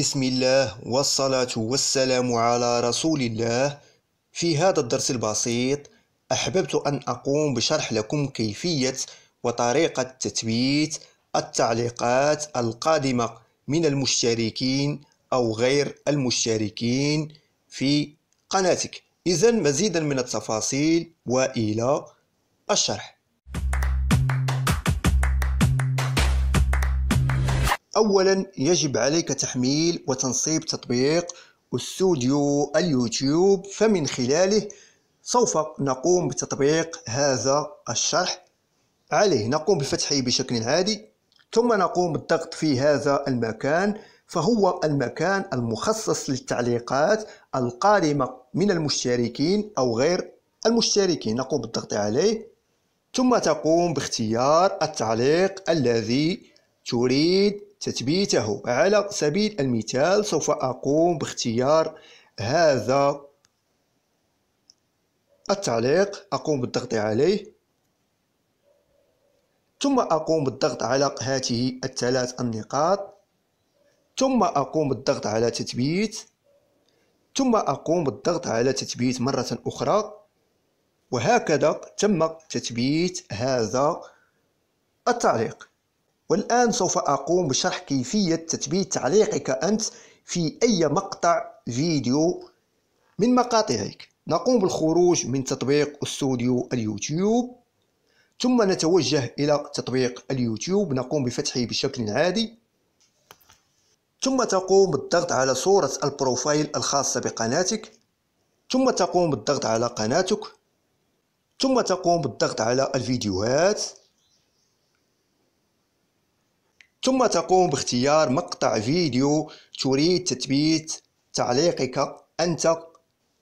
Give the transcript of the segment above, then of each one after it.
بسم الله والصلاة والسلام على رسول الله في هذا الدرس البسيط أحببت أن أقوم بشرح لكم كيفية وطريقة تثبيت التعليقات القادمة من المشتركين أو غير المشتركين في قناتك إذا مزيدا من التفاصيل وإلى الشرح أولا يجب عليك تحميل وتنصيب تطبيق استوديو اليوتيوب فمن خلاله سوف نقوم بتطبيق هذا الشرح عليه نقوم بفتحه بشكل عادي ثم نقوم بالضغط في هذا المكان فهو المكان المخصص للتعليقات القادمة من المشتركين أو غير المشتركين نقوم بالضغط عليه ثم تقوم باختيار التعليق الذي تريد تثبيته على سبيل المثال سوف أقوم باختيار هذا التعليق أقوم بالضغط عليه ثم أقوم بالضغط على هذه الثلاث النقاط ثم أقوم بالضغط على تثبيت ثم أقوم بالضغط على تثبيت مرة أخرى وهكذا تم تثبيت هذا التعليق والآن سوف أقوم بشرح كيفية تثبيت تعليقك أنت في أي مقطع فيديو من مقاطعك نقوم بالخروج من تطبيق استوديو اليوتيوب ثم نتوجه إلى تطبيق اليوتيوب نقوم بفتحه بشكل عادي ثم تقوم بالضغط على صورة البروفايل الخاصة بقناتك ثم تقوم بالضغط على قناتك ثم تقوم بالضغط على الفيديوهات ثم تقوم باختيار مقطع فيديو تريد تثبيت تعليقك أنت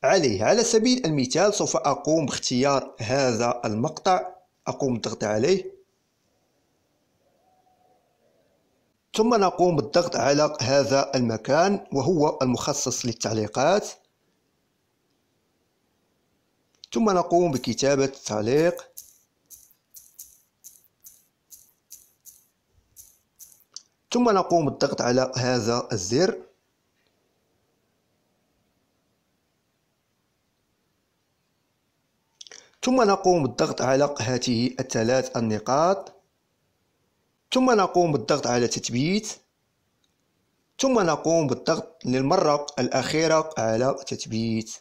عليه على سبيل المثال سوف أقوم باختيار هذا المقطع أقوم بالضغط عليه ثم نقوم بالضغط على هذا المكان وهو المخصص للتعليقات ثم نقوم بكتابة التعليق ثم نقوم بالضغط على هذا الزر ثم نقوم بالضغط على هذه الثلاث النقاط ثم نقوم بالضغط على تثبيت ثم نقوم بالضغط للمرة الأخيرة على تثبيت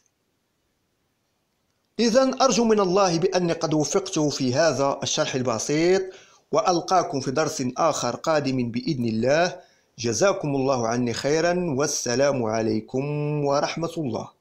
إذا أرجو من الله بأني قد وفقت في هذا الشرح البسيط وألقاكم في درس آخر قادم بإذن الله جزاكم الله عني خيرا والسلام عليكم ورحمة الله